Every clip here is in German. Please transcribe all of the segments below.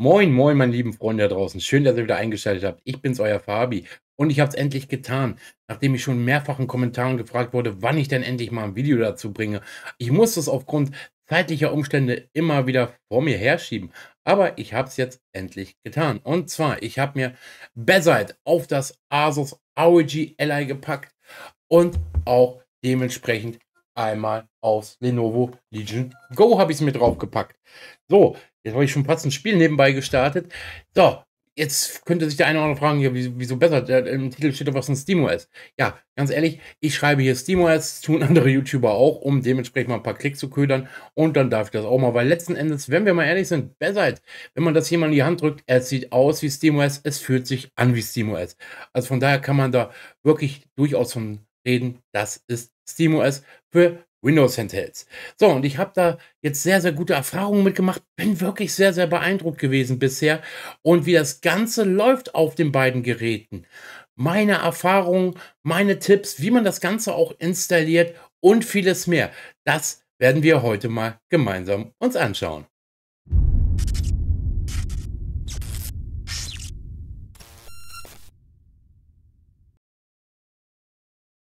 Moin, moin, meine lieben Freunde da draußen. Schön, dass ihr wieder eingeschaltet habt. Ich bin's, euer Fabi. Und ich hab's endlich getan, nachdem ich schon mehrfach in Kommentaren gefragt wurde, wann ich denn endlich mal ein Video dazu bringe. Ich musste es aufgrund zeitlicher Umstände immer wieder vor mir herschieben. Aber ich hab's jetzt endlich getan. Und zwar, ich habe mir Beside auf das Asus ROG Ally gepackt und auch dementsprechend einmal aufs Lenovo Legion Go habe ich es mir gepackt. So, Jetzt habe ich schon fast ein Spiel nebenbei gestartet. So, jetzt könnte sich der eine oder andere fragen, ja, wieso besser? Im Titel steht doch was ein SteamOS. Ja, ganz ehrlich, ich schreibe hier SteamOS, tun andere YouTuber auch, um dementsprechend mal ein paar Klicks zu ködern. Und dann darf ich das auch mal, weil letzten Endes, wenn wir mal ehrlich sind, besser, wenn man das jemand in die Hand drückt, es sieht aus wie SteamOS, es fühlt sich an wie SteamOS. Also von daher kann man da wirklich durchaus von reden, das ist SteamOS für Windows-Handhelds. So, und ich habe da jetzt sehr, sehr gute Erfahrungen mitgemacht, bin wirklich sehr, sehr beeindruckt gewesen bisher und wie das Ganze läuft auf den beiden Geräten. Meine Erfahrungen, meine Tipps, wie man das Ganze auch installiert und vieles mehr. Das werden wir heute mal gemeinsam uns anschauen.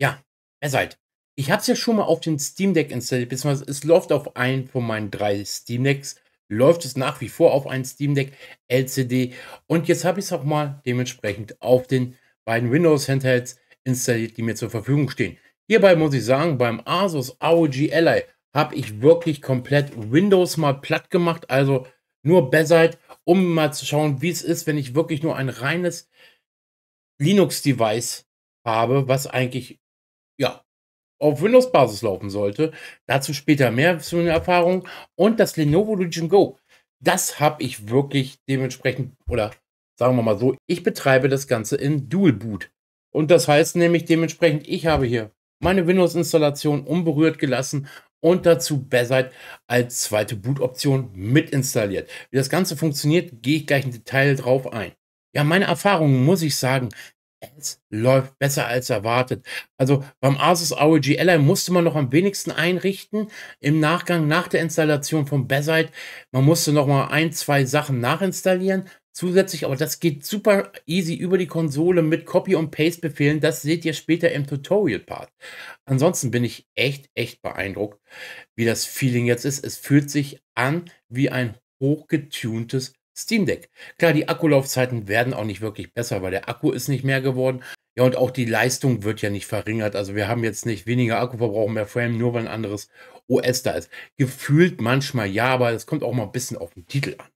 Ja, er seid? ich habe es ja schon mal auf den Steam Deck installiert, beziehungsweise es läuft auf einen von meinen drei Steam Decks, läuft es nach wie vor auf einen Steam Deck LCD und jetzt habe ich es auch mal dementsprechend auf den beiden Windows Handhelds installiert, die mir zur Verfügung stehen. Hierbei muss ich sagen, beim Asus ROG Ally habe ich wirklich komplett Windows mal platt gemacht, also nur Beside, um mal zu schauen, wie es ist, wenn ich wirklich nur ein reines Linux-Device habe, was eigentlich ja auf Windows-Basis laufen sollte. Dazu später mehr zu meiner Erfahrung. Und das Lenovo Legion Go. Das habe ich wirklich dementsprechend, oder sagen wir mal so, ich betreibe das Ganze in Dual Boot. Und das heißt nämlich dementsprechend, ich habe hier meine Windows-Installation unberührt gelassen und dazu Bayside als zweite Boot-Option mit installiert. Wie das Ganze funktioniert, gehe ich gleich im Detail drauf ein. Ja, meine Erfahrungen, muss ich sagen, es läuft besser als erwartet. Also beim Asus ROG Ally musste man noch am wenigsten einrichten im Nachgang nach der Installation von Beside. Man musste noch mal ein, zwei Sachen nachinstallieren. Zusätzlich, aber das geht super easy über die Konsole mit Copy- und Paste-Befehlen. Das seht ihr später im Tutorial-Part. Ansonsten bin ich echt, echt beeindruckt, wie das Feeling jetzt ist. Es fühlt sich an wie ein hochgetuntes Steam Deck. Klar, die Akkulaufzeiten werden auch nicht wirklich besser, weil der Akku ist nicht mehr geworden. Ja, und auch die Leistung wird ja nicht verringert. Also wir haben jetzt nicht weniger Akkuverbrauch, mehr Frame, nur weil ein anderes OS da ist. Gefühlt manchmal ja, aber es kommt auch mal ein bisschen auf den Titel an.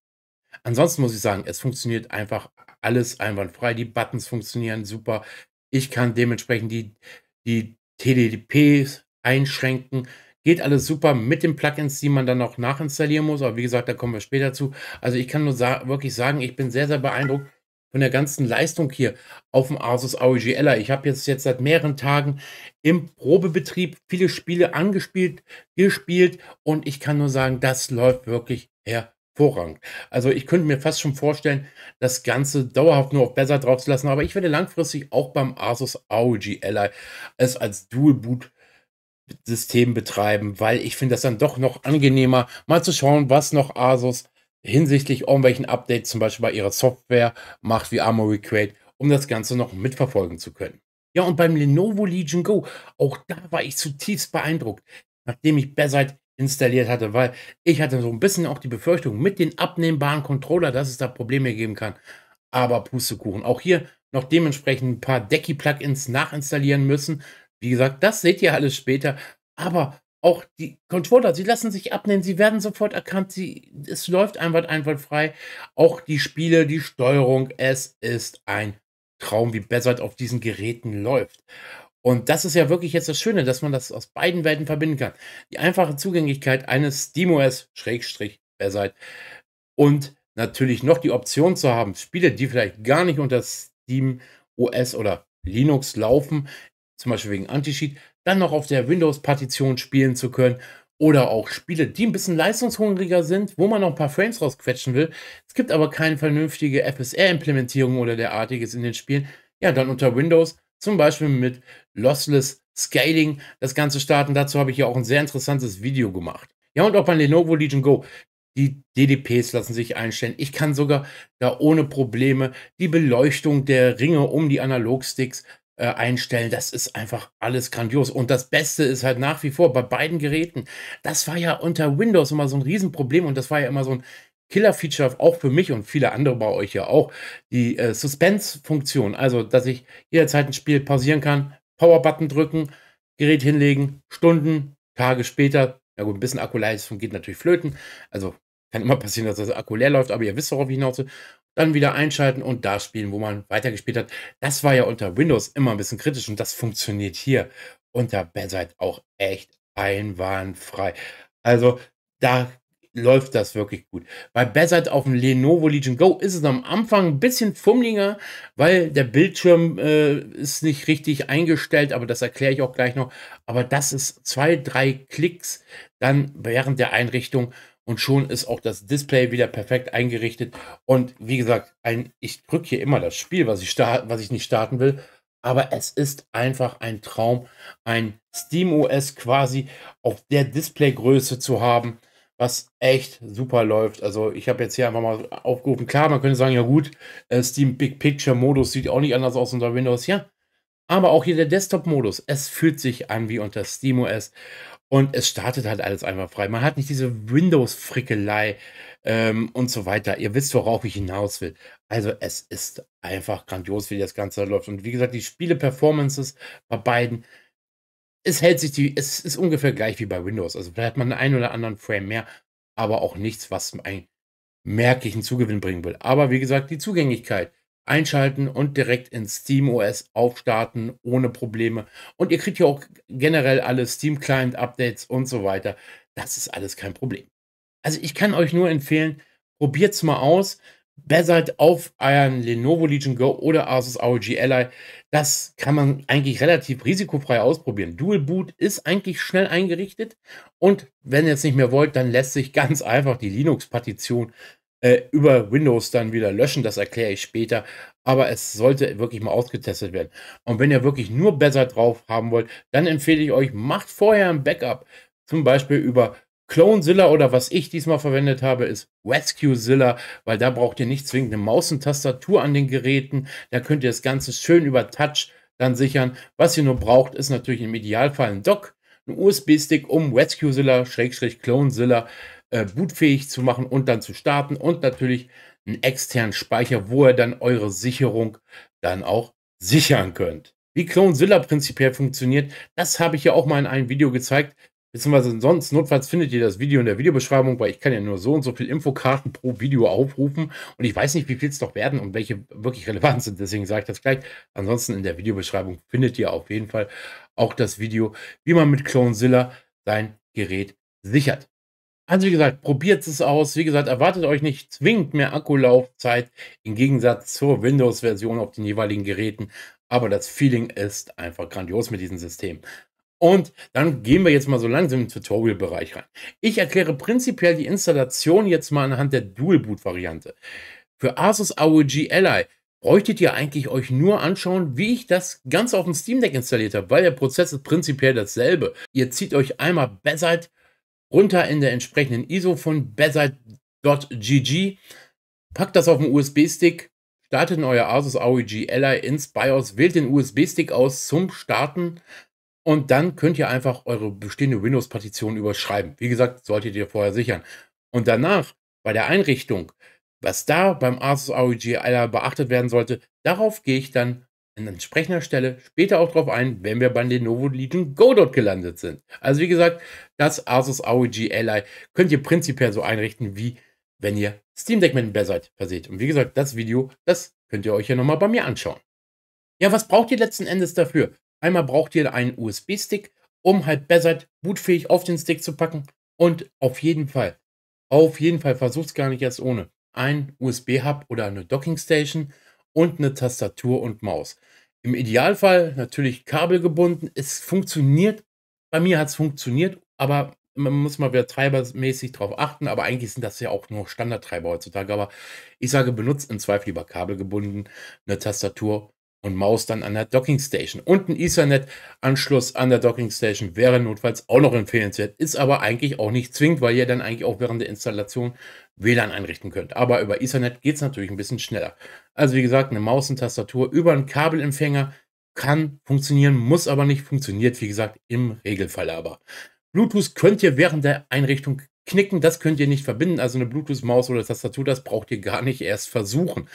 Ansonsten muss ich sagen, es funktioniert einfach alles einwandfrei. Die Buttons funktionieren super. Ich kann dementsprechend die, die TDPs einschränken. Geht alles super mit den Plugins, die man dann noch nachinstallieren muss. Aber wie gesagt, da kommen wir später zu. Also ich kann nur sa wirklich sagen, ich bin sehr, sehr beeindruckt von der ganzen Leistung hier auf dem Asus ROG Ally. Ich habe jetzt, jetzt seit mehreren Tagen im Probebetrieb viele Spiele angespielt, gespielt und ich kann nur sagen, das läuft wirklich hervorragend. Also ich könnte mir fast schon vorstellen, das Ganze dauerhaft nur auf besser drauf zu lassen, aber ich werde langfristig auch beim Asus ROG Ally es als Dual Boot System betreiben, weil ich finde das dann doch noch angenehmer, mal zu schauen, was noch Asus hinsichtlich irgendwelchen Updates zum Beispiel bei ihrer Software macht, wie Armory Create, um das Ganze noch mitverfolgen zu können. Ja, und beim Lenovo Legion Go, auch da war ich zutiefst beeindruckt, nachdem ich Beside installiert hatte, weil ich hatte so ein bisschen auch die Befürchtung mit den abnehmbaren Controller, dass es da Probleme geben kann. Aber Pustekuchen. Auch hier noch dementsprechend ein paar Decky-Plugins nachinstallieren müssen, wie gesagt, das seht ihr alles später. Aber auch die Controller, sie lassen sich abnehmen, sie werden sofort erkannt, sie, es läuft einfach einwandfrei. Auch die Spiele, die Steuerung, es ist ein Traum, wie Blizzard auf diesen Geräten läuft. Und das ist ja wirklich jetzt das Schöne, dass man das aus beiden Welten verbinden kann. Die einfache Zugänglichkeit eines SteamOS-Beside und natürlich noch die Option zu haben, Spiele, die vielleicht gar nicht unter Steam OS oder Linux laufen, zum Beispiel wegen anti sheet dann noch auf der Windows-Partition spielen zu können oder auch Spiele, die ein bisschen leistungshungriger sind, wo man noch ein paar Frames rausquetschen will. Es gibt aber keine vernünftige FSR-Implementierung oder derartiges in den Spielen. Ja, dann unter Windows zum Beispiel mit Lossless Scaling das Ganze starten. Dazu habe ich ja auch ein sehr interessantes Video gemacht. Ja, und auch bei Lenovo Legion Go. Die DDPs lassen sich einstellen. Ich kann sogar da ohne Probleme die Beleuchtung der Ringe um die Analogsticks äh, einstellen. Das ist einfach alles grandios. Und das Beste ist halt nach wie vor bei beiden Geräten. Das war ja unter Windows immer so ein Riesenproblem und das war ja immer so ein Killer-Feature auch für mich und viele andere bei euch ja auch. Die äh, Suspense-Funktion, also dass ich jederzeit ein Spiel pausieren kann, Power-Button drücken, Gerät hinlegen, Stunden, Tage später. Na gut, ein bisschen Akkuleistung geht natürlich flöten. Also kann immer passieren, dass das Akku leer läuft, aber ihr wisst, doch, wie ich hinaus will dann wieder einschalten und da spielen, wo man weitergespielt hat. Das war ja unter Windows immer ein bisschen kritisch und das funktioniert hier unter Bedside auch echt einwandfrei. Also da läuft das wirklich gut. Bei Bedside auf dem Lenovo Legion Go ist es am Anfang ein bisschen fummeliger, weil der Bildschirm äh, ist nicht richtig eingestellt, aber das erkläre ich auch gleich noch. Aber das ist zwei, drei Klicks dann während der Einrichtung und schon ist auch das Display wieder perfekt eingerichtet. Und wie gesagt, ein, ich drücke hier immer das Spiel, was ich, start, was ich nicht starten will. Aber es ist einfach ein Traum, ein Steam OS quasi auf der Displaygröße zu haben, was echt super läuft. Also ich habe jetzt hier einfach mal aufgerufen. Klar, man könnte sagen, ja gut, äh, Steam Big Picture Modus sieht auch nicht anders aus unter Windows. Ja, aber auch hier der Desktop-Modus. Es fühlt sich an wie unter SteamOS und es startet halt alles einmal frei. Man hat nicht diese Windows-Frickelei ähm, und so weiter. Ihr wisst, worauf ich hinaus will. Also es ist einfach grandios, wie das Ganze läuft. Und wie gesagt, die Spiele-Performances bei beiden, es hält sich die, es ist ungefähr gleich wie bei Windows. Also vielleicht hat man einen oder anderen Frame mehr, aber auch nichts, was einen merklichen Zugewinn bringen will. Aber wie gesagt, die Zugänglichkeit einschalten und direkt in SteamOS aufstarten ohne Probleme. Und ihr kriegt ja auch generell alle Steam-Client-Updates und so weiter. Das ist alles kein Problem. Also ich kann euch nur empfehlen, probiert es mal aus. Bessert auf euren Lenovo Legion Go oder Asus ROG Ally. Das kann man eigentlich relativ risikofrei ausprobieren. Dual Boot ist eigentlich schnell eingerichtet und wenn ihr es nicht mehr wollt, dann lässt sich ganz einfach die Linux-Partition äh, über Windows dann wieder löschen, das erkläre ich später. Aber es sollte wirklich mal ausgetestet werden. Und wenn ihr wirklich nur besser drauf haben wollt, dann empfehle ich euch, macht vorher ein Backup. Zum Beispiel über Clonezilla oder was ich diesmal verwendet habe, ist RescueZilla, weil da braucht ihr nicht zwingend eine Maus und Tastatur an den Geräten. Da könnt ihr das Ganze schön über Touch dann sichern. Was ihr nur braucht, ist natürlich im Idealfall ein Dock, ein USB-Stick, um RescueZilla, Schrägstrich Clonezilla äh, bootfähig zu machen und dann zu starten und natürlich einen externen Speicher, wo ihr dann eure Sicherung dann auch sichern könnt. Wie Clonezilla prinzipiell funktioniert, das habe ich ja auch mal in einem Video gezeigt. Beziehungsweise sonst, notfalls findet ihr das Video in der Videobeschreibung, weil ich kann ja nur so und so viele Infokarten pro Video aufrufen und ich weiß nicht, wie viel es noch werden und welche wirklich relevant sind. Deswegen sage ich das gleich. Ansonsten in der Videobeschreibung findet ihr auf jeden Fall auch das Video, wie man mit Clonezilla sein Gerät sichert. Also wie gesagt, probiert es aus. Wie gesagt, erwartet euch nicht zwingend mehr Akkulaufzeit im Gegensatz zur Windows-Version auf den jeweiligen Geräten. Aber das Feeling ist einfach grandios mit diesem System. Und dann gehen wir jetzt mal so langsam im Tutorial-Bereich rein. Ich erkläre prinzipiell die Installation jetzt mal anhand der Dual-Boot-Variante. Für Asus ROG Ally bräuchtet ihr eigentlich euch nur anschauen, wie ich das Ganze auf dem Steam Deck installiert habe, weil der Prozess ist prinzipiell dasselbe. Ihr zieht euch einmal Beside runter in der entsprechenden ISO von Beside.gg, packt das auf den USB-Stick, startet in euer Asus AUG e Ally ins BIOS, wählt den USB-Stick aus zum Starten und dann könnt ihr einfach eure bestehende Windows-Partition überschreiben. Wie gesagt, solltet ihr vorher sichern. Und danach bei der Einrichtung, was da beim Asus AUG e Ally beachtet werden sollte, darauf gehe ich dann an entsprechender Stelle später auch drauf ein, wenn wir bei den Novo Legion Go dort gelandet sind. Also wie gesagt, das Asus ROG Ally könnt ihr prinzipiell so einrichten, wie wenn ihr Steam Deck Member seid, verseht. Und wie gesagt, das Video, das könnt ihr euch ja nochmal bei mir anschauen. Ja, was braucht ihr letzten Endes dafür? Einmal braucht ihr einen USB-Stick, um halt Bezert bootfähig auf den Stick zu packen. Und auf jeden Fall, auf jeden Fall, versucht es gar nicht erst ohne, ein USB-Hub oder eine Docking Station und eine Tastatur und Maus. Im Idealfall natürlich kabelgebunden. Es funktioniert. Bei mir hat es funktioniert, aber man muss mal wieder treibermäßig drauf achten. Aber eigentlich sind das ja auch nur Standardtreiber heutzutage. Aber ich sage, benutzt im Zweifel lieber kabelgebunden eine Tastatur und Maus dann an der Docking Station. Und ein Ethernet-Anschluss an der Docking Station wäre notfalls auch noch empfehlenswert, ist aber eigentlich auch nicht zwingend, weil ihr dann eigentlich auch während der Installation WLAN einrichten könnt. Aber über Ethernet geht es natürlich ein bisschen schneller. Also wie gesagt, eine Maus und Tastatur über einen Kabelempfänger kann funktionieren, muss aber nicht, funktioniert wie gesagt im Regelfall aber. Bluetooth könnt ihr während der Einrichtung knicken, das könnt ihr nicht verbinden, also eine Bluetooth-Maus oder Tastatur, das braucht ihr gar nicht erst versuchen.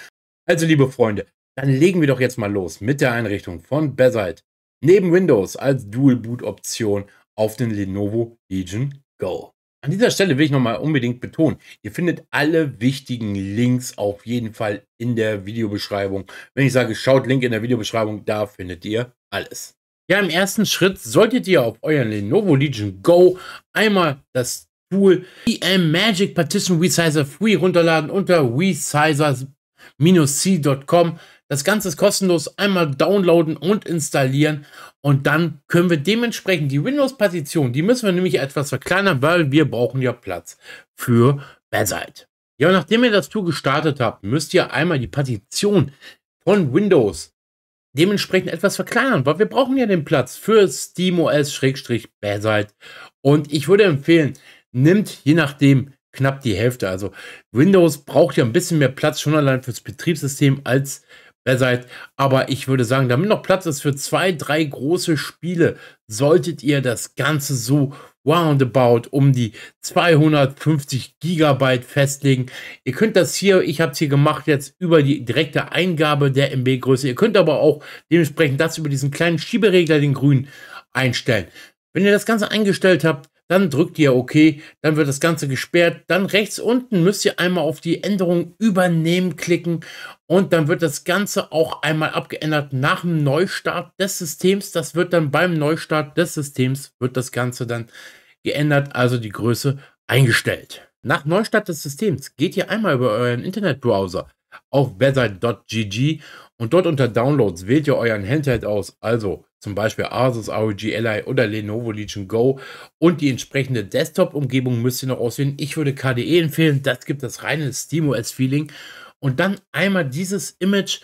Also liebe Freunde, dann legen wir doch jetzt mal los mit der Einrichtung von Bezite neben Windows als Dual-Boot-Option auf den Lenovo Legion Go. An dieser Stelle will ich nochmal unbedingt betonen, ihr findet alle wichtigen Links auf jeden Fall in der Videobeschreibung. Wenn ich sage, schaut Link in der Videobeschreibung, da findet ihr alles. Ja, im ersten Schritt solltet ihr auf euren Lenovo Legion Go einmal das Tool EM Magic Partition Resizer Free runterladen unter resizer-c.com das Ganze ist kostenlos. Einmal downloaden und installieren. Und dann können wir dementsprechend die Windows-Partition, die müssen wir nämlich etwas verkleinern, weil wir brauchen ja Platz für Badside. Ja, nachdem ihr das Tool gestartet habt, müsst ihr einmal die Partition von Windows dementsprechend etwas verkleinern, weil wir brauchen ja den Platz für SteamOS-Badside. Und ich würde empfehlen, nimmt je nachdem knapp die Hälfte. Also Windows braucht ja ein bisschen mehr Platz schon allein fürs Betriebssystem als Wer seid, aber ich würde sagen, damit noch Platz ist für zwei, drei große Spiele, solltet ihr das Ganze so roundabout um die 250 Gigabyte festlegen. Ihr könnt das hier, ich habe es hier gemacht, jetzt über die direkte Eingabe der MB-Größe. Ihr könnt aber auch dementsprechend das über diesen kleinen Schieberegler, den grünen, einstellen. Wenn ihr das Ganze eingestellt habt, dann drückt ihr OK, dann wird das Ganze gesperrt. Dann rechts unten müsst ihr einmal auf die Änderung übernehmen klicken und dann wird das Ganze auch einmal abgeändert nach dem Neustart des Systems. Das wird dann beim Neustart des Systems wird das Ganze dann geändert, also die Größe eingestellt. Nach Neustart des Systems geht ihr einmal über euren Internetbrowser auf website.gg und dort unter Downloads wählt ihr euren Handheld aus, also zum Beispiel Asus, ROG Ally oder Lenovo Legion Go und die entsprechende Desktop-Umgebung müsst ihr noch auswählen. Ich würde KDE empfehlen, das gibt das reine SteamOS-Feeling. Und dann einmal dieses Image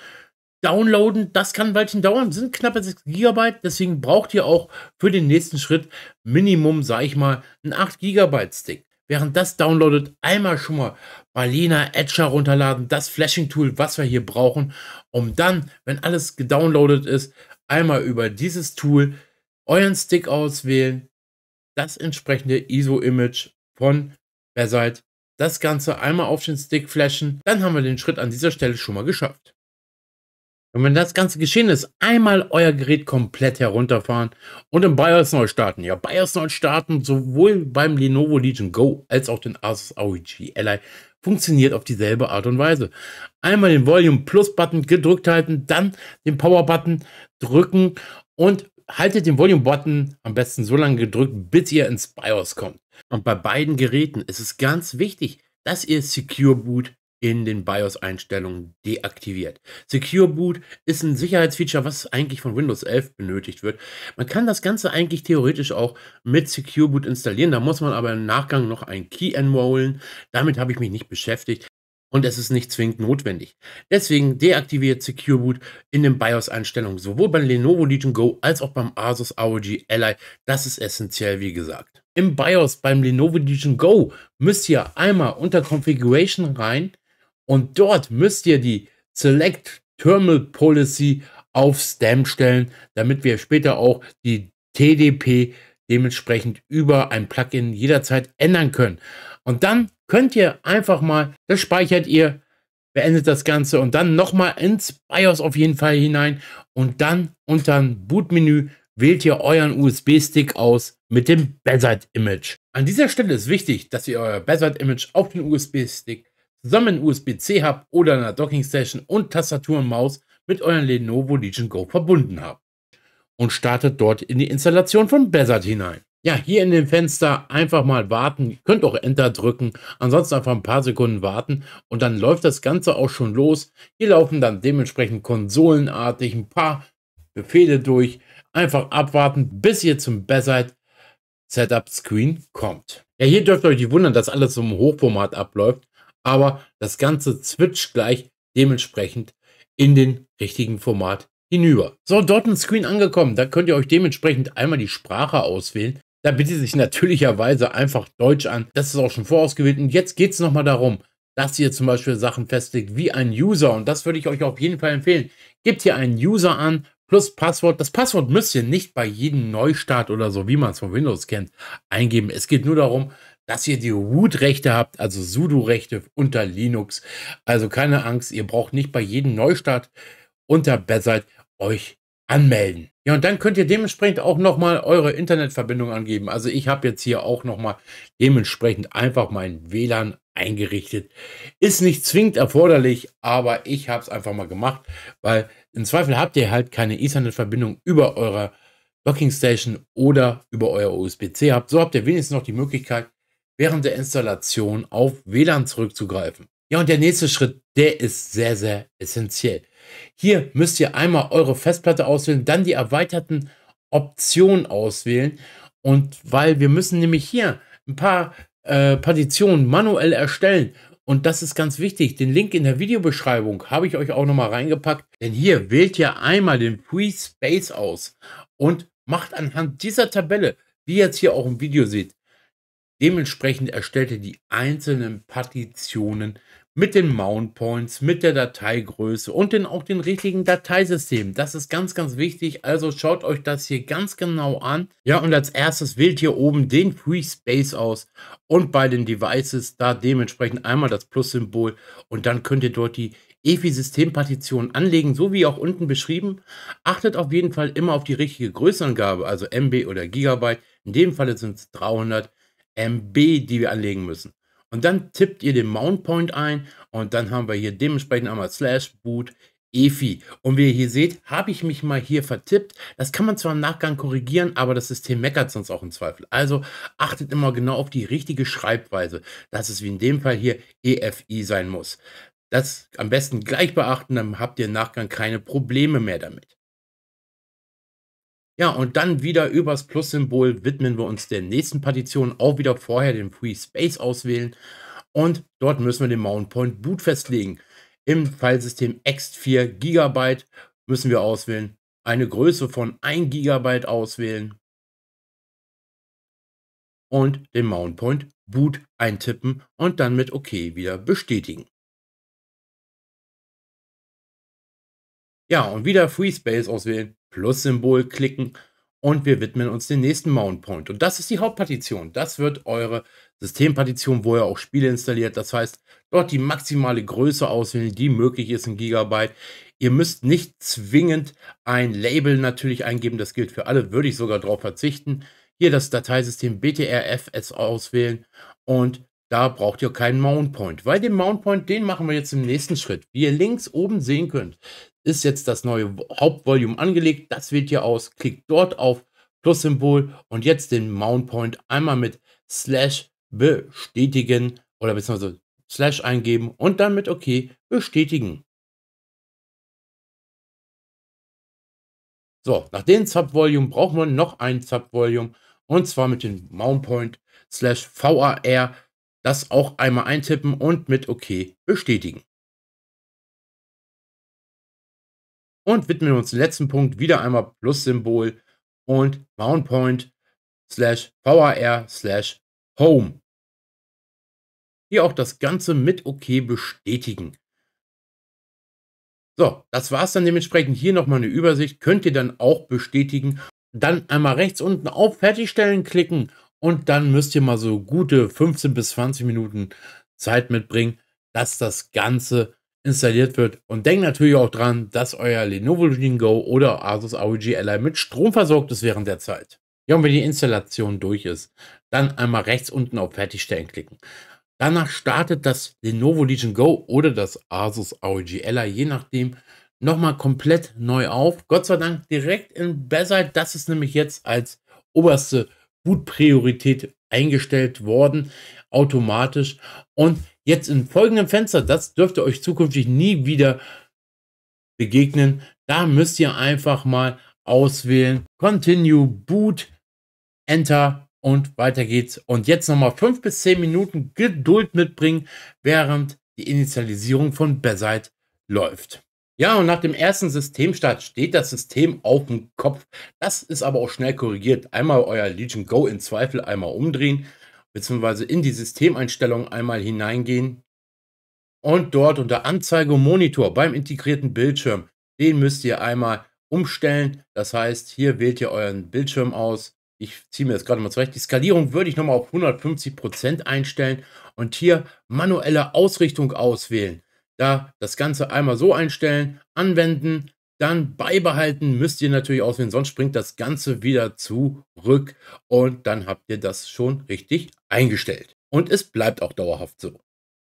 downloaden, das kann ein Weilchen dauern, sind knappe 6 GB, deswegen braucht ihr auch für den nächsten Schritt Minimum, sage ich mal, einen 8 GB Stick. Während das downloadet, einmal schon mal Balena, Etcher runterladen, das Flashing-Tool, was wir hier brauchen, um dann, wenn alles gedownloadet ist, einmal über dieses Tool euren Stick auswählen, das entsprechende ISO-Image von Basalite, das Ganze einmal auf den Stick flashen, dann haben wir den Schritt an dieser Stelle schon mal geschafft. Und wenn das ganze geschehen ist, einmal euer Gerät komplett herunterfahren und im BIOS neu starten. Ja, BIOS neu starten, sowohl beim Lenovo Legion Go als auch den Asus ROG Ally funktioniert auf dieselbe Art und Weise. Einmal den Volume Plus Button gedrückt halten, dann den Power Button drücken und haltet den Volume Button am besten so lange gedrückt, bis ihr ins BIOS kommt. Und bei beiden Geräten ist es ganz wichtig, dass ihr Secure Boot in den BIOS-Einstellungen deaktiviert. Secure Boot ist ein Sicherheitsfeature, was eigentlich von Windows 11 benötigt wird. Man kann das Ganze eigentlich theoretisch auch mit Secure Boot installieren, da muss man aber im Nachgang noch ein Key enrollen. Damit habe ich mich nicht beschäftigt und es ist nicht zwingend notwendig. Deswegen deaktiviert Secure Boot in den BIOS-Einstellungen, sowohl beim Lenovo Legion Go als auch beim Asus ROG Ally. Das ist essentiell, wie gesagt. Im BIOS beim Lenovo Legion Go müsst ihr einmal unter Configuration rein, und dort müsst ihr die Select Terminal Policy auf Stem stellen, damit wir später auch die TDP dementsprechend über ein Plugin jederzeit ändern können. Und dann könnt ihr einfach mal, das speichert ihr, beendet das Ganze und dann nochmal ins BIOS auf jeden Fall hinein und dann unter dem Bootmenü wählt ihr euren USB-Stick aus mit dem Bezite Image. An dieser Stelle ist wichtig, dass ihr euer Bezite Image auf den USB-Stick zusammen USB-C-Hub oder einer Docking-Station und Tastatur und Maus mit euren Lenovo Legion Go verbunden habt. Und startet dort in die Installation von Bezard hinein. Ja, hier in dem Fenster einfach mal warten. Ihr könnt auch Enter drücken. Ansonsten einfach ein paar Sekunden warten und dann läuft das Ganze auch schon los. Hier laufen dann dementsprechend konsolenartig ein paar Befehle durch. Einfach abwarten, bis ihr zum Bezard Setup Screen kommt. Ja, hier dürft ihr euch nicht wundern, dass alles im Hochformat abläuft aber das Ganze zwitscht gleich dementsprechend in den richtigen Format hinüber. So, dort ein Screen angekommen. Da könnt ihr euch dementsprechend einmal die Sprache auswählen. Da bietet sich natürlicherweise einfach Deutsch an. Das ist auch schon vorausgewählt. Und jetzt geht es nochmal darum, dass ihr zum Beispiel Sachen festlegt wie ein User. Und das würde ich euch auf jeden Fall empfehlen. Gebt hier einen User an plus Passwort. Das Passwort müsst ihr nicht bei jedem Neustart oder so, wie man es von Windows kennt, eingeben. Es geht nur darum, dass ihr die Root-Rechte habt, also Sudo-Rechte unter Linux. Also keine Angst, ihr braucht nicht bei jedem Neustart unter Bazzard euch anmelden. Ja, und dann könnt ihr dementsprechend auch nochmal eure Internetverbindung angeben. Also ich habe jetzt hier auch nochmal dementsprechend einfach mein WLAN eingerichtet. Ist nicht zwingend erforderlich, aber ich habe es einfach mal gemacht, weil im Zweifel habt ihr halt keine Ethernet-Verbindung über eure Docking Station oder über euer USB-C habt. So habt ihr wenigstens noch die Möglichkeit, während der Installation auf WLAN zurückzugreifen. Ja, und der nächste Schritt, der ist sehr, sehr essentiell. Hier müsst ihr einmal eure Festplatte auswählen, dann die erweiterten Optionen auswählen. Und weil wir müssen nämlich hier ein paar äh, Partitionen manuell erstellen. Und das ist ganz wichtig. Den Link in der Videobeschreibung habe ich euch auch nochmal reingepackt. Denn hier wählt ihr einmal den Free Space aus und macht anhand dieser Tabelle, wie ihr jetzt hier auch im Video seht, Dementsprechend erstellte die einzelnen Partitionen mit den Mount Points, mit der Dateigröße und dann auch den richtigen Dateisystem. Das ist ganz, ganz wichtig. Also schaut euch das hier ganz genau an. Ja, und als erstes wählt hier oben den Free Space aus und bei den Devices da dementsprechend einmal das Plus-Symbol und dann könnt ihr dort die EFI-Systempartition anlegen, so wie auch unten beschrieben. Achtet auf jeden Fall immer auf die richtige Größenangabe, also MB oder Gigabyte. In dem Falle sind es 300. MB, die wir anlegen müssen. Und dann tippt ihr den Mount Point ein und dann haben wir hier dementsprechend einmal slash boot EFI. Und wie ihr hier seht, habe ich mich mal hier vertippt. Das kann man zwar im Nachgang korrigieren, aber das System meckert sonst auch im Zweifel. Also achtet immer genau auf die richtige Schreibweise, dass es wie in dem Fall hier EFI sein muss. Das am besten gleich beachten, dann habt ihr im Nachgang keine Probleme mehr damit. Ja, und dann wieder übers Plus-Symbol widmen wir uns der nächsten Partition. Auch wieder vorher den Free Space auswählen. Und dort müssen wir den Mount Point Boot festlegen. Im Filesystem x 4 GB müssen wir auswählen. Eine Größe von 1 GB auswählen. Und den Mount Point Boot eintippen und dann mit OK wieder bestätigen. Ja, und wieder Free Space auswählen Plus-Symbol klicken und wir widmen uns dem nächsten Mount Point. Und das ist die Hauptpartition. Das wird eure Systempartition, wo ihr auch Spiele installiert. Das heißt, dort die maximale Größe auswählen, die möglich ist in Gigabyte. Ihr müsst nicht zwingend ein Label natürlich eingeben. Das gilt für alle. Würde ich sogar darauf verzichten. Hier das Dateisystem BTRFS auswählen und da braucht ihr keinen Mount Point, weil den Mount Point, den machen wir jetzt im nächsten Schritt. Wie ihr links oben sehen könnt, ist jetzt das neue Hauptvolume angelegt. Das wählt ihr aus, klickt dort auf Plus-Symbol und jetzt den Mount Point einmal mit Slash bestätigen oder beziehungsweise Slash eingeben und dann mit OK bestätigen. So, nach dem Subvolume brauchen wir noch ein Subvolume und zwar mit dem Mount Point slash VAR das auch einmal eintippen und mit OK bestätigen. Und widmen uns den letzten Punkt wieder einmal Plus-Symbol und Mountpoint slash VAR slash Home. Hier auch das Ganze mit OK bestätigen. So, das war es dann dementsprechend. Hier nochmal eine Übersicht. Könnt ihr dann auch bestätigen. Dann einmal rechts unten auf Fertigstellen klicken und dann müsst ihr mal so gute 15 bis 20 Minuten Zeit mitbringen, dass das Ganze installiert wird. Und denkt natürlich auch dran, dass euer Lenovo Legion Go oder Asus ROG Ally mit Strom versorgt ist während der Zeit. Ja, und wenn die Installation durch ist, dann einmal rechts unten auf Fertigstellen klicken. Danach startet das Lenovo Legion Go oder das Asus ROG Ally, je nachdem, nochmal komplett neu auf. Gott sei Dank direkt in Bayside. Das ist nämlich jetzt als oberste Bootpriorität eingestellt worden, automatisch. Und jetzt im folgenden Fenster, das dürfte euch zukünftig nie wieder begegnen. Da müsst ihr einfach mal auswählen, Continue, Boot, Enter und weiter geht's. Und jetzt nochmal fünf bis zehn Minuten Geduld mitbringen, während die Initialisierung von Beside läuft. Ja, und nach dem ersten Systemstart steht das System auf dem Kopf. Das ist aber auch schnell korrigiert. Einmal euer Legion Go in Zweifel einmal umdrehen, beziehungsweise in die Systemeinstellung einmal hineingehen. Und dort unter Anzeige und Monitor beim integrierten Bildschirm, den müsst ihr einmal umstellen. Das heißt, hier wählt ihr euren Bildschirm aus. Ich ziehe mir das gerade mal zurecht. Die Skalierung würde ich nochmal auf 150% Prozent einstellen und hier manuelle Ausrichtung auswählen da das Ganze einmal so einstellen, anwenden, dann beibehalten müsst ihr natürlich auswählen, sonst springt das Ganze wieder zurück und dann habt ihr das schon richtig eingestellt. Und es bleibt auch dauerhaft so.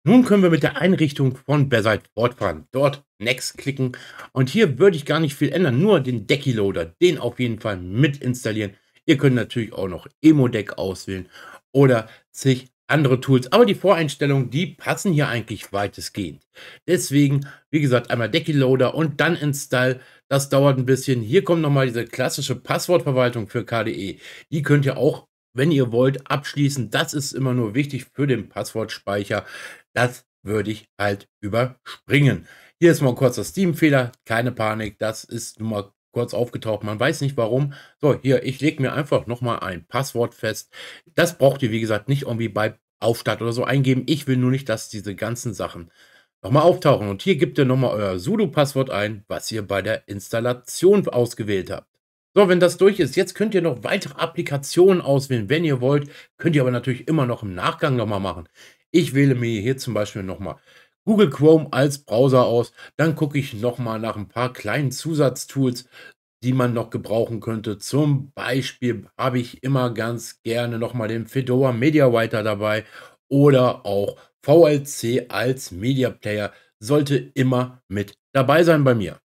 Nun können wir mit der Einrichtung von Bayside fortfahren. Dort Next klicken und hier würde ich gar nicht viel ändern, nur den Decky-Loader, den auf jeden Fall mit installieren. Ihr könnt natürlich auch noch Emo-Deck auswählen oder zig andere Tools, aber die Voreinstellungen, die passen hier eigentlich weitestgehend. Deswegen, wie gesagt, einmal Decky Loader und dann Install. Das dauert ein bisschen. Hier kommt nochmal diese klassische Passwortverwaltung für KDE. Die könnt ihr auch, wenn ihr wollt, abschließen. Das ist immer nur wichtig für den Passwortspeicher. Das würde ich halt überspringen. Hier ist mal ein kurzer Steam-Fehler. Keine Panik, das ist nun mal kurz aufgetaucht. Man weiß nicht warum. So, hier, ich lege mir einfach nochmal ein Passwort fest. Das braucht ihr, wie gesagt, nicht irgendwie bei Aufstart oder so eingeben. Ich will nur nicht, dass diese ganzen Sachen nochmal auftauchen. Und hier gebt ihr nochmal euer Sudo-Passwort ein, was ihr bei der Installation ausgewählt habt. So, wenn das durch ist, jetzt könnt ihr noch weitere Applikationen auswählen, wenn ihr wollt. Könnt ihr aber natürlich immer noch im Nachgang nochmal machen. Ich wähle mir hier zum Beispiel nochmal Google Chrome als Browser aus. Dann gucke ich nochmal nach ein paar kleinen Zusatztools, die man noch gebrauchen könnte. Zum Beispiel habe ich immer ganz gerne nochmal den Fedora Media Writer dabei oder auch VLC als Media Player sollte immer mit dabei sein bei mir.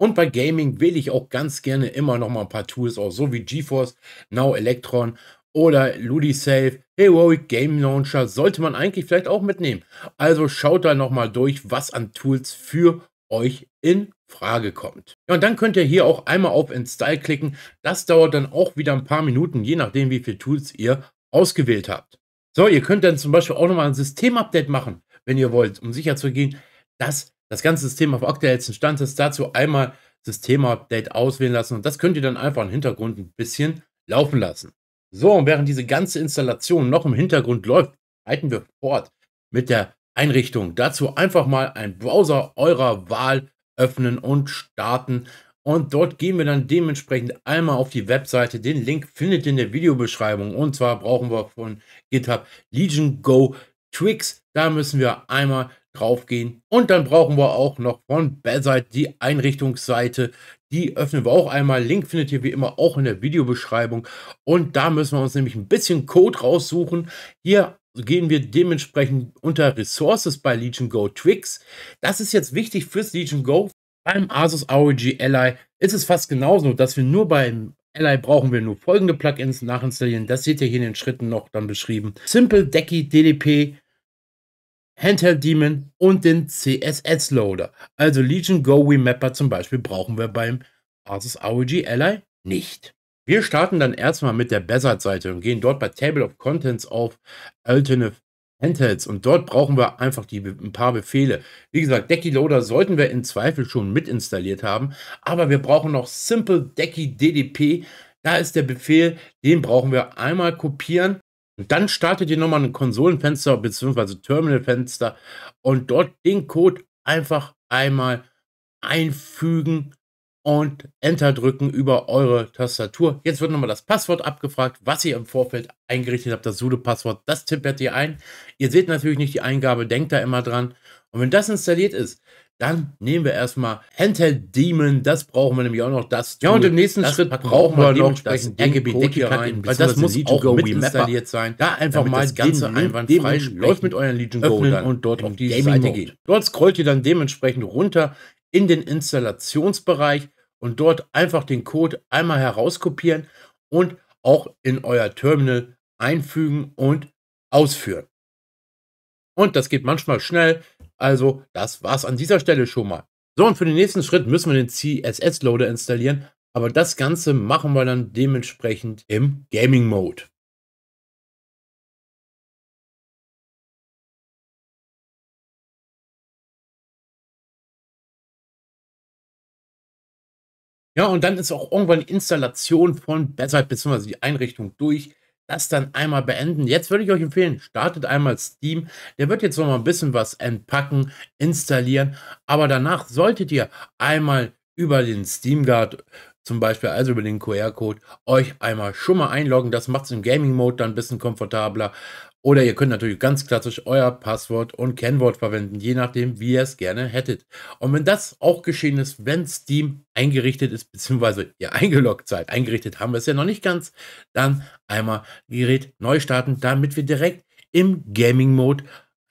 Und bei Gaming wähle ich auch ganz gerne immer noch mal ein paar Tools aus, so wie GeForce, Now Electron oder LudiSafe, Heroic Game Launcher sollte man eigentlich vielleicht auch mitnehmen. Also schaut da noch mal durch, was an Tools für euch in Frage kommt. Ja, und dann könnt ihr hier auch einmal auf Install klicken. Das dauert dann auch wieder ein paar Minuten, je nachdem, wie viele Tools ihr ausgewählt habt. So, ihr könnt dann zum Beispiel auch nochmal ein Systemupdate machen, wenn ihr wollt, um sicherzugehen, dass das ganze System auf aktuellsten Stand ist. Dazu einmal Systemupdate auswählen lassen und das könnt ihr dann einfach im Hintergrund ein bisschen laufen lassen. So, und während diese ganze Installation noch im Hintergrund läuft, halten wir fort mit der Einrichtung. Dazu einfach mal einen Browser eurer Wahl öffnen und starten. Und dort gehen wir dann dementsprechend einmal auf die Webseite. Den Link findet ihr in der Videobeschreibung. Und zwar brauchen wir von GitHub Legion Go Tricks. Da müssen wir einmal drauf gehen. Und dann brauchen wir auch noch von Bedside die Einrichtungsseite. Die öffnen wir auch einmal. Link findet ihr wie immer auch in der Videobeschreibung. Und da müssen wir uns nämlich ein bisschen Code raussuchen. Hier gehen wir dementsprechend unter Resources bei Legion Go Twix. Das ist jetzt wichtig fürs Legion Go. Beim Asus ROG Ally ist es fast genauso, dass wir nur beim Ally brauchen wir nur folgende Plugins nachinstallieren. Das seht ihr hier in den Schritten noch dann beschrieben. Simple, Decky, DDP, Handheld Demon und den CSS Loader. Also Legion Go Remapper zum Beispiel brauchen wir beim Asus ROG Ally nicht. Wir starten dann erstmal mit der Bezert-Seite und gehen dort bei Table of Contents auf Alternative Handhelds und dort brauchen wir einfach die, ein paar Befehle. Wie gesagt, Decky Loader sollten wir in Zweifel schon mit installiert haben, aber wir brauchen noch Simple Decky DDP. Da ist der Befehl, den brauchen wir einmal kopieren und dann startet ihr nochmal ein Konsolenfenster bzw. Terminalfenster und dort den Code einfach einmal einfügen und Enter drücken über eure Tastatur. Jetzt wird nochmal das Passwort abgefragt, was ihr im Vorfeld eingerichtet habt, das Sudo-Passwort. Das tippert ihr ein. Ihr seht natürlich nicht die Eingabe, denkt da immer dran. Und wenn das installiert ist, dann nehmen wir erstmal Handheld Demon, das brauchen wir nämlich auch noch. Das Ja, und im nächsten das Schritt brauchen wir noch das RGB hier rein, weil das muss auch mit installiert sein. Da einfach mal das Ganze einwandfrei läuft mit euren Legion Go öffnen und dort auf die Gaming Seite geht. Dort scrollt ihr dann dementsprechend runter in den Installationsbereich und dort einfach den Code einmal herauskopieren und auch in euer Terminal einfügen und ausführen. Und das geht manchmal schnell, also das war's an dieser Stelle schon mal. So, und für den nächsten Schritt müssen wir den CSS-Loader installieren, aber das Ganze machen wir dann dementsprechend im Gaming-Mode. Ja, und dann ist auch irgendwann die Installation von Bazzard bzw. die Einrichtung durch. Das dann einmal beenden. Jetzt würde ich euch empfehlen, startet einmal Steam. Der wird jetzt noch ein bisschen was entpacken, installieren. Aber danach solltet ihr einmal über den Steam Guard zum Beispiel, also über den QR-Code, euch einmal schon mal einloggen. Das macht es im Gaming-Mode dann ein bisschen komfortabler. Oder ihr könnt natürlich ganz klassisch euer Passwort und Kennwort verwenden, je nachdem, wie ihr es gerne hättet. Und wenn das auch geschehen ist, wenn Steam eingerichtet ist, beziehungsweise ihr eingeloggt seid, eingerichtet haben wir es ja noch nicht ganz, dann einmal Gerät neu starten, damit wir direkt im Gaming-Mode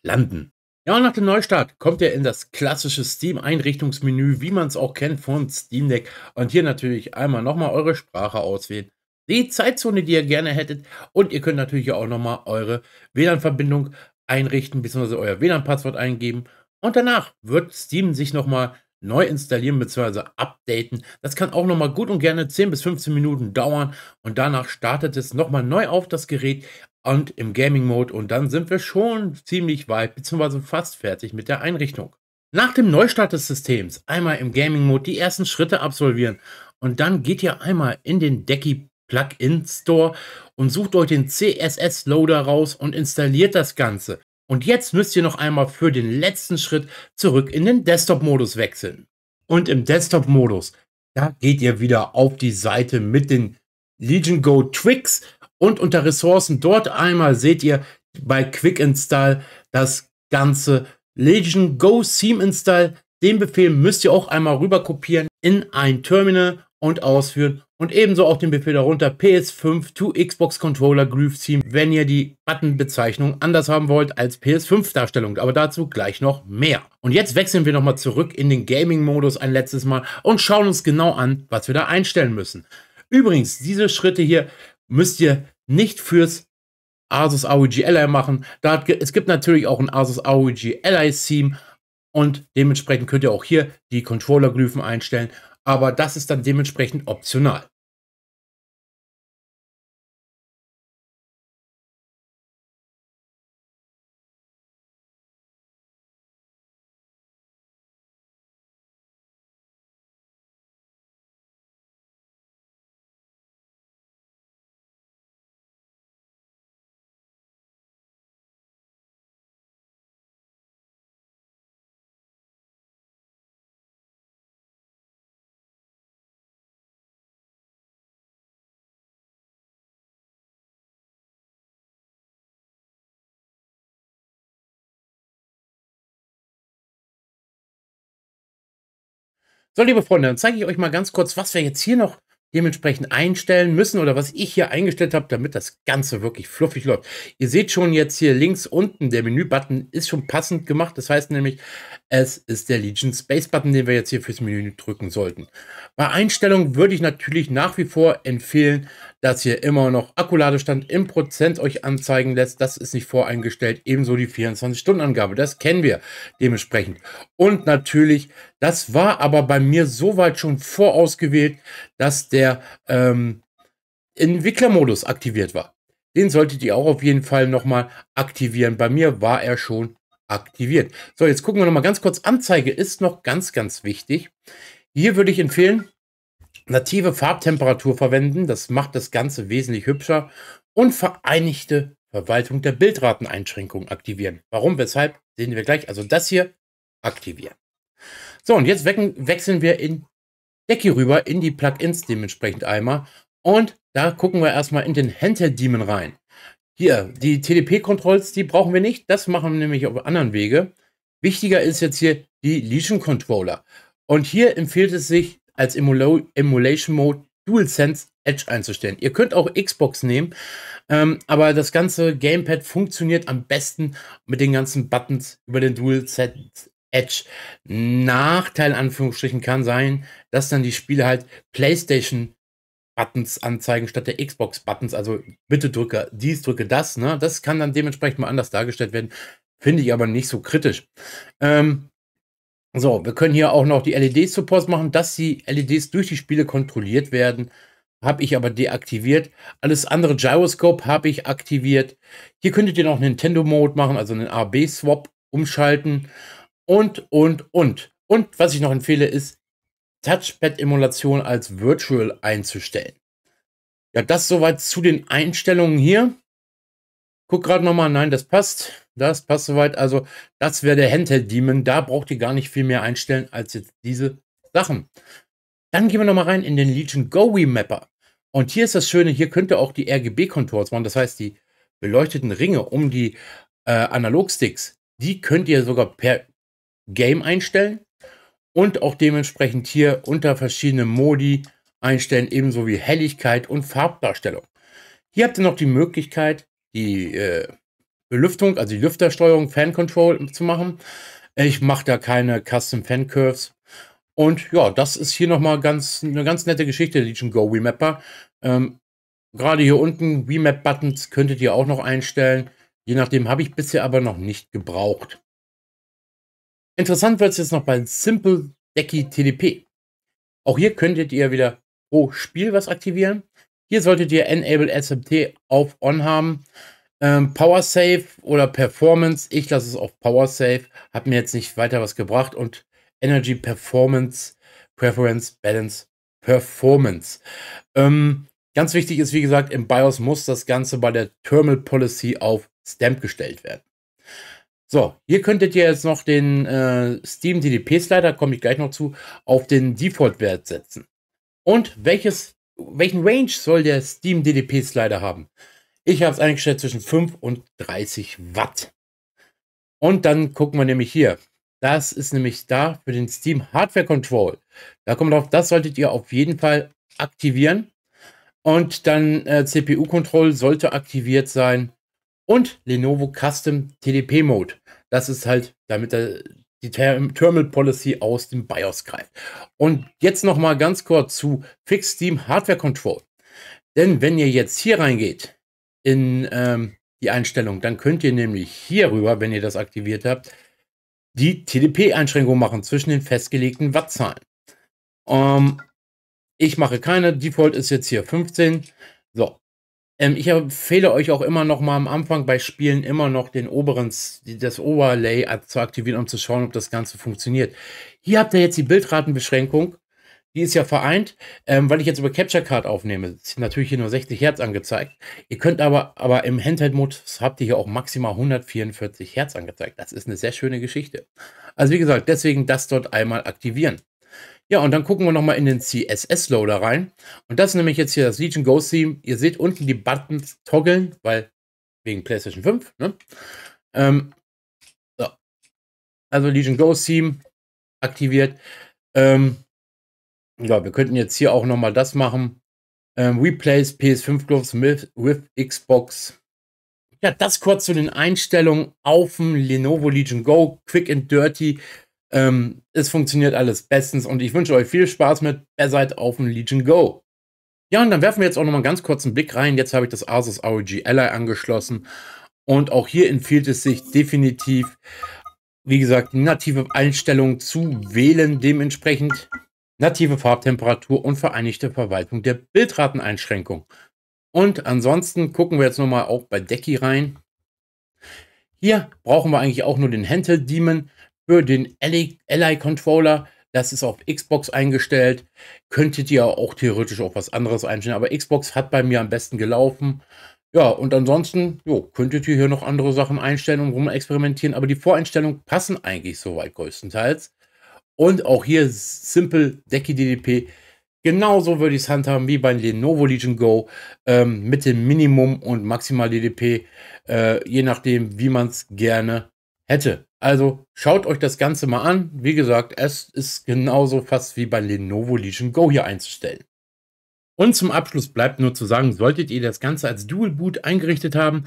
landen. Ja, und nach dem Neustart kommt ihr in das klassische Steam-Einrichtungsmenü, wie man es auch kennt von Steam Deck. Und hier natürlich einmal nochmal eure Sprache auswählen, die Zeitzone, die ihr gerne hättet. Und ihr könnt natürlich auch nochmal eure WLAN-Verbindung einrichten, beziehungsweise euer WLAN-Passwort eingeben. Und danach wird Steam sich nochmal neu installieren beziehungsweise updaten. Das kann auch nochmal gut und gerne 10 bis 15 Minuten dauern und danach startet es nochmal neu auf das Gerät und im Gaming-Mode und dann sind wir schon ziemlich weit beziehungsweise fast fertig mit der Einrichtung. Nach dem Neustart des Systems einmal im Gaming-Mode die ersten Schritte absolvieren und dann geht ihr einmal in den Decky Plugin Store und sucht euch den CSS Loader raus und installiert das Ganze. Und jetzt müsst ihr noch einmal für den letzten Schritt zurück in den Desktop-Modus wechseln. Und im Desktop-Modus, da geht ihr wieder auf die Seite mit den Legion Go Tricks und unter Ressourcen dort einmal seht ihr bei Quick Install das ganze Legion Go Theme Install. Den Befehl müsst ihr auch einmal rüber kopieren in ein Terminal und ausführen und ebenso auch den Befehl darunter PS5 to Xbox Controller Groove Theme, wenn ihr die Buttonbezeichnung anders haben wollt als PS5-Darstellung. Aber dazu gleich noch mehr. Und jetzt wechseln wir nochmal zurück in den Gaming-Modus ein letztes Mal und schauen uns genau an, was wir da einstellen müssen. Übrigens, diese Schritte hier müsst ihr nicht fürs Asus ROG Ally machen. Da es gibt natürlich auch ein Asus ROG Ally Theme und dementsprechend könnt ihr auch hier die Controller-Glyphen einstellen aber das ist dann dementsprechend optional. So, liebe Freunde, dann zeige ich euch mal ganz kurz, was wir jetzt hier noch dementsprechend einstellen müssen oder was ich hier eingestellt habe, damit das Ganze wirklich fluffig läuft. Ihr seht schon jetzt hier links unten, der Menü-Button ist schon passend gemacht. Das heißt nämlich, es ist der Legion Space Button, den wir jetzt hier fürs Menü drücken sollten. Bei Einstellungen würde ich natürlich nach wie vor empfehlen, dass ihr immer noch Akkuladestand im Prozent euch anzeigen lässt. Das ist nicht voreingestellt. Ebenso die 24-Stunden-Angabe. Das kennen wir dementsprechend. Und natürlich, das war aber bei mir soweit schon vorausgewählt, dass der ähm, Entwicklermodus aktiviert war. Den solltet ihr auch auf jeden Fall nochmal aktivieren. Bei mir war er schon aktiviert. So, jetzt gucken wir nochmal ganz kurz. Anzeige ist noch ganz, ganz wichtig. Hier würde ich empfehlen, native Farbtemperatur verwenden. Das macht das Ganze wesentlich hübscher. Und vereinigte Verwaltung der Bildrateneinschränkung aktivieren. Warum, weshalb, sehen wir gleich. Also das hier aktivieren. So, und jetzt wechseln wir in Decky rüber in die Plugins dementsprechend einmal. Und da gucken wir erstmal in den Handheld Demon rein. Hier, die TDP-Controls, die brauchen wir nicht. Das machen wir nämlich auf anderen Wege. Wichtiger ist jetzt hier die Legion-Controller. Und hier empfiehlt es sich, als Emul Emulation Mode DualSense Edge einzustellen. Ihr könnt auch Xbox nehmen, ähm, aber das ganze Gamepad funktioniert am besten mit den ganzen Buttons über den DualSense Edge. Nachteil Anführungsstrichen kann sein, dass dann die Spiele halt PlayStation Buttons anzeigen statt der Xbox-Buttons. Also bitte drücke dies, drücke das. Ne? Das kann dann dementsprechend mal anders dargestellt werden. Finde ich aber nicht so kritisch. Ähm, so, wir können hier auch noch die led zu machen, dass die LEDs durch die Spiele kontrolliert werden. Habe ich aber deaktiviert. Alles andere Gyroscope habe ich aktiviert. Hier könntet ihr noch Nintendo Mode machen, also einen AB-Swap umschalten. Und, und, und. Und was ich noch empfehle, ist Touchpad-Emulation als Virtual einzustellen. Ja, das soweit zu den Einstellungen hier. Guck gerade nochmal, nein, das passt. Das passt soweit. Also, das wäre der Handheld-Demon. Da braucht ihr gar nicht viel mehr einstellen als jetzt diese Sachen. Dann gehen wir nochmal rein in den Legion GoWe Mapper. Und hier ist das Schöne, hier könnt ihr auch die RGB-Contours machen. Das heißt, die beleuchteten Ringe um die äh, Analog-Sticks, die könnt ihr sogar per Game einstellen und auch dementsprechend hier unter verschiedenen Modi einstellen, ebenso wie Helligkeit und Farbdarstellung. Hier habt ihr noch die Möglichkeit, die äh, Belüftung, also die Lüftersteuerung, Fan Control zu machen. Ich mache da keine Custom Fan Curves. Und ja, das ist hier nochmal ganz, eine ganz nette Geschichte, Legion Go Remapper. Ähm, Gerade hier unten, Remap-Buttons könntet ihr auch noch einstellen. Je nachdem habe ich bisher aber noch nicht gebraucht. Interessant wird es jetzt noch bei Simple Decky TDP. Auch hier könntet ihr wieder pro Spiel was aktivieren. Hier solltet ihr Enable SMT auf On haben. Ähm, Power Save oder Performance. Ich lasse es auf Power Save. Hat mir jetzt nicht weiter was gebracht. Und Energy Performance, Preference, Balance, Performance. Ähm, ganz wichtig ist, wie gesagt, im BIOS muss das Ganze bei der Thermal Policy auf Stamp gestellt werden. So, hier könntet ihr jetzt noch den äh, Steam DDP-Slider, komme ich gleich noch zu, auf den Default-Wert setzen. Und welches, welchen Range soll der Steam DDP-Slider haben? Ich habe es eingestellt zwischen 5 und 30 Watt. Und dann gucken wir nämlich hier. Das ist nämlich da für den Steam Hardware Control. Da kommt drauf, das solltet ihr auf jeden Fall aktivieren. Und dann äh, CPU Control sollte aktiviert sein und Lenovo Custom TDP Mode. Das ist halt, damit er die Thermal Policy aus dem BIOS greift. Und jetzt noch mal ganz kurz zu Fixed Steam Hardware Control. Denn wenn ihr jetzt hier reingeht in ähm, die Einstellung, dann könnt ihr nämlich hierüber, wenn ihr das aktiviert habt, die TDP-Einschränkung machen zwischen den festgelegten Wattzahlen. Ähm, ich mache keine. Default ist jetzt hier 15. So, ähm, ich empfehle euch auch immer noch mal am Anfang bei Spielen immer noch den oberen, das Overlay zu aktivieren, um zu schauen, ob das Ganze funktioniert. Hier habt ihr jetzt die Bildratenbeschränkung. Die ist ja vereint, ähm, weil ich jetzt über Capture Card aufnehme. Das ist natürlich hier nur 60 Hertz angezeigt. Ihr könnt aber, aber im Handheld-Modus habt ihr hier auch maximal 144 Hertz angezeigt. Das ist eine sehr schöne Geschichte. Also wie gesagt, deswegen das dort einmal aktivieren. Ja, und dann gucken wir nochmal in den CSS-Loader rein. Und das ist nämlich jetzt hier das Legion Ghost Theme. Ihr seht unten die Buttons toggeln, weil wegen PlayStation 5. Ne? Ähm, so. Also Legion Ghost Theme aktiviert. Ähm, ja, wir könnten jetzt hier auch nochmal das machen. Ähm, replace PS5 Gloves with, with Xbox ja, das kurz zu den Einstellungen auf dem Lenovo Legion Go, quick and dirty. Ähm, es funktioniert alles bestens und ich wünsche euch viel Spaß mit. Ihr seid auf dem Legion Go. Ja, und dann werfen wir jetzt auch nochmal ganz kurz einen Blick rein. Jetzt habe ich das Asus ROG Ally angeschlossen. Und auch hier empfiehlt es sich definitiv, wie gesagt, native Einstellungen zu wählen. Dementsprechend native Farbtemperatur und vereinigte Verwaltung der Bildrateneinschränkung. Und ansonsten gucken wir jetzt nochmal auch bei Decky rein. Hier brauchen wir eigentlich auch nur den Hentel Demon für den Ally Controller. Das ist auf Xbox eingestellt. Könntet ihr auch theoretisch auch was anderes einstellen, aber Xbox hat bei mir am besten gelaufen. Ja, und ansonsten jo, könntet ihr hier noch andere Sachen einstellen und rumexperimentieren, aber die Voreinstellungen passen eigentlich soweit größtenteils. Und auch hier Simple Decky DDP. Genauso würde ich es handhaben wie bei Lenovo Legion Go ähm, mit dem Minimum und Maximal DDP, äh, je nachdem, wie man es gerne hätte. Also schaut euch das Ganze mal an. Wie gesagt, es ist genauso fast wie bei Lenovo Legion Go hier einzustellen. Und zum Abschluss bleibt nur zu sagen, solltet ihr das Ganze als Dual Boot eingerichtet haben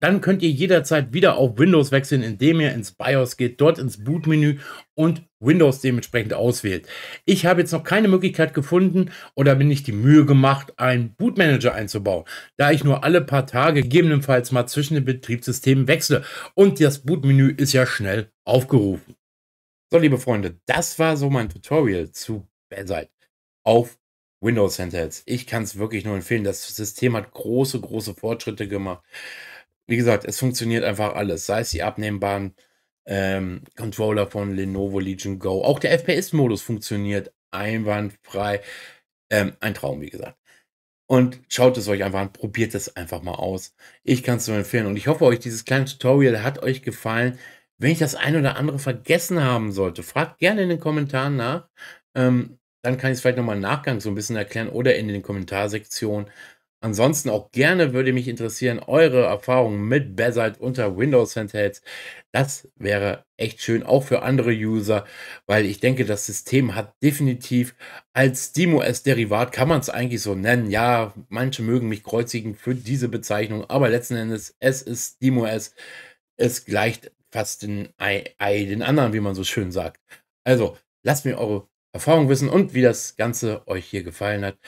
dann könnt ihr jederzeit wieder auf Windows wechseln, indem ihr ins BIOS geht, dort ins Bootmenü und Windows dementsprechend auswählt. Ich habe jetzt noch keine Möglichkeit gefunden oder bin ich die Mühe gemacht, einen Bootmanager einzubauen, da ich nur alle paar Tage gegebenenfalls mal zwischen den Betriebssystemen wechsle und das Bootmenü ist ja schnell aufgerufen. So, liebe Freunde, das war so mein Tutorial zu Bedside auf Windows Handhelds. Ich kann es wirklich nur empfehlen. Das System hat große, große Fortschritte gemacht wie gesagt, es funktioniert einfach alles. Sei es die abnehmbaren ähm, Controller von Lenovo Legion Go. Auch der FPS-Modus funktioniert einwandfrei. Ähm, ein Traum, wie gesagt. Und schaut es euch einfach an, probiert es einfach mal aus. Ich kann es nur empfehlen und ich hoffe euch, dieses kleine Tutorial hat euch gefallen. Wenn ich das ein oder andere vergessen haben sollte, fragt gerne in den Kommentaren nach. Ähm, dann kann ich es vielleicht nochmal im Nachgang so ein bisschen erklären oder in den Kommentarsektionen. Ansonsten auch gerne würde mich interessieren, eure Erfahrungen mit Basalt unter Windows Handhelds. Das wäre echt schön, auch für andere User, weil ich denke, das System hat definitiv als SteamOS-Derivat, kann man es eigentlich so nennen. Ja, manche mögen mich kreuzigen für diese Bezeichnung, aber letzten Endes, es ist SteamOS. Es gleicht fast den Ei, Ei den anderen, wie man so schön sagt. Also, lasst mir eure Erfahrung wissen und wie das Ganze euch hier gefallen hat.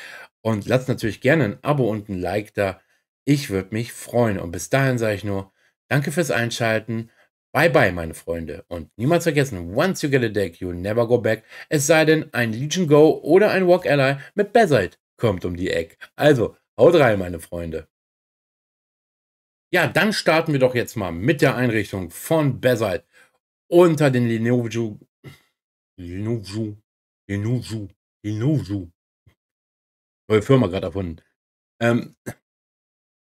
Und lasst natürlich gerne ein Abo und ein Like da. Ich würde mich freuen. Und bis dahin sage ich nur, danke fürs Einschalten. Bye bye, meine Freunde. Und niemals vergessen, once you get a deck, you never go back. Es sei denn, ein Legion Go oder ein Walk Ally mit Beside kommt um die Ecke. Also, haut rein, meine Freunde. Ja, dann starten wir doch jetzt mal mit der Einrichtung von Beside unter den Lenovo Lenovo Inuzu. Inuzu. Neue Firma gerade erfunden. Ähm,